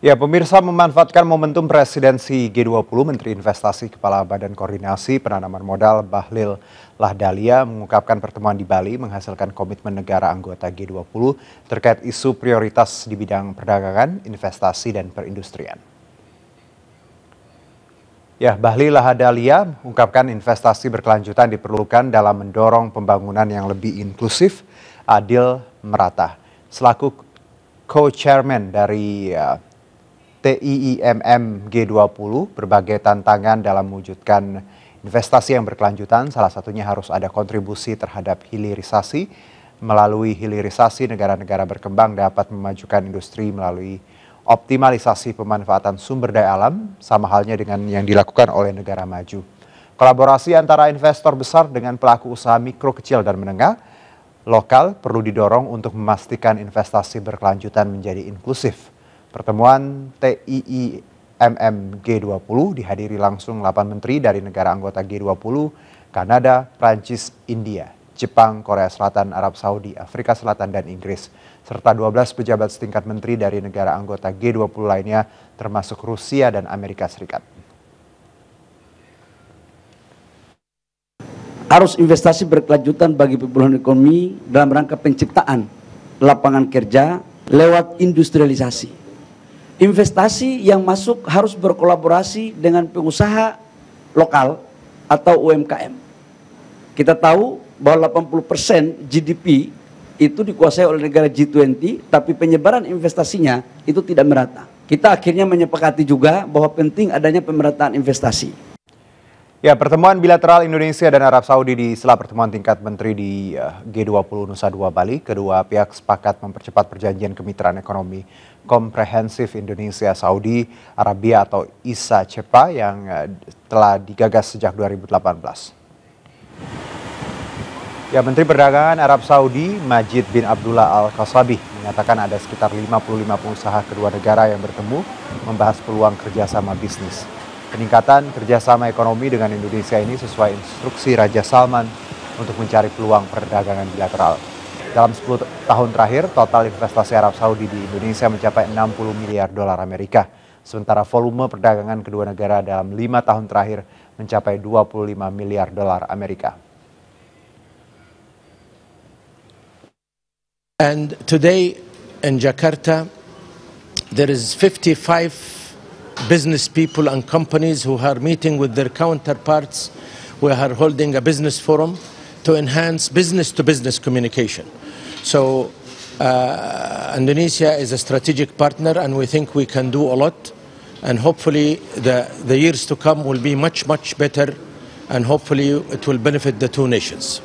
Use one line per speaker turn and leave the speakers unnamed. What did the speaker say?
Ya, pemirsa memanfaatkan momentum presidensi G20, Menteri Investasi Kepala Badan Koordinasi Penanaman Modal Bahlil Lahdalia mengungkapkan pertemuan di Bali menghasilkan komitmen negara anggota G20 terkait isu prioritas di bidang perdagangan, investasi, dan perindustrian. Ya, Bahlil Lahdalia mengungkapkan investasi berkelanjutan diperlukan dalam mendorong pembangunan yang lebih inklusif, adil, merata. Selaku co-chairman dari uh, TIIMM G20 berbagai tantangan dalam mewujudkan investasi yang berkelanjutan. Salah satunya harus ada kontribusi terhadap hilirisasi. Melalui hilirisasi, negara-negara berkembang dapat memajukan industri melalui optimalisasi pemanfaatan sumber daya alam, sama halnya dengan yang dilakukan oleh negara maju. Kolaborasi antara investor besar dengan pelaku usaha mikro, kecil, dan menengah lokal perlu didorong untuk memastikan investasi berkelanjutan menjadi inklusif Pertemuan TII g 20 dihadiri langsung 8 menteri dari negara anggota G20, Kanada, Prancis, India, Jepang, Korea Selatan, Arab Saudi, Afrika Selatan, dan Inggris, serta 12 pejabat setingkat menteri dari negara anggota G20 lainnya termasuk Rusia dan Amerika Serikat.
Arus investasi berkelanjutan bagi pemulihan ekonomi dalam rangka penciptaan lapangan kerja lewat industrialisasi. Investasi yang masuk harus berkolaborasi dengan pengusaha lokal atau UMKM. Kita tahu bahwa 80% GDP itu dikuasai oleh negara G20, tapi penyebaran investasinya itu tidak merata. Kita akhirnya menyepakati juga bahwa penting adanya pemerataan investasi.
Ya, pertemuan bilateral Indonesia dan Arab Saudi di setelah pertemuan tingkat menteri di eh, G20 Nusa Dua Bali, kedua pihak sepakat mempercepat perjanjian kemitraan ekonomi komprehensif Indonesia Saudi Arabia atau ISA CEPA yang eh, telah digagas sejak 2018. Ya, Menteri Perdagangan Arab Saudi Majid bin Abdullah Al Kasabi mengatakan ada sekitar 55 pengusaha kedua negara yang bertemu membahas peluang kerjasama bisnis. Peningkatan kerjasama ekonomi dengan Indonesia ini sesuai instruksi Raja Salman untuk mencari peluang perdagangan bilateral. Dalam 10 tahun terakhir, total investasi Arab Saudi di Indonesia mencapai 60 miliar dolar Amerika. Sementara volume perdagangan kedua negara dalam lima tahun terakhir mencapai 25 miliar dolar Amerika.
And today in Jakarta, there is 55 business people and companies who are meeting with their counterparts. We are holding a business forum to enhance business to business communication. So, uh, Indonesia is a strategic partner, and we think we can do a lot. And hopefully, the, the years to come will be much, much better, and hopefully, it will benefit the two nations.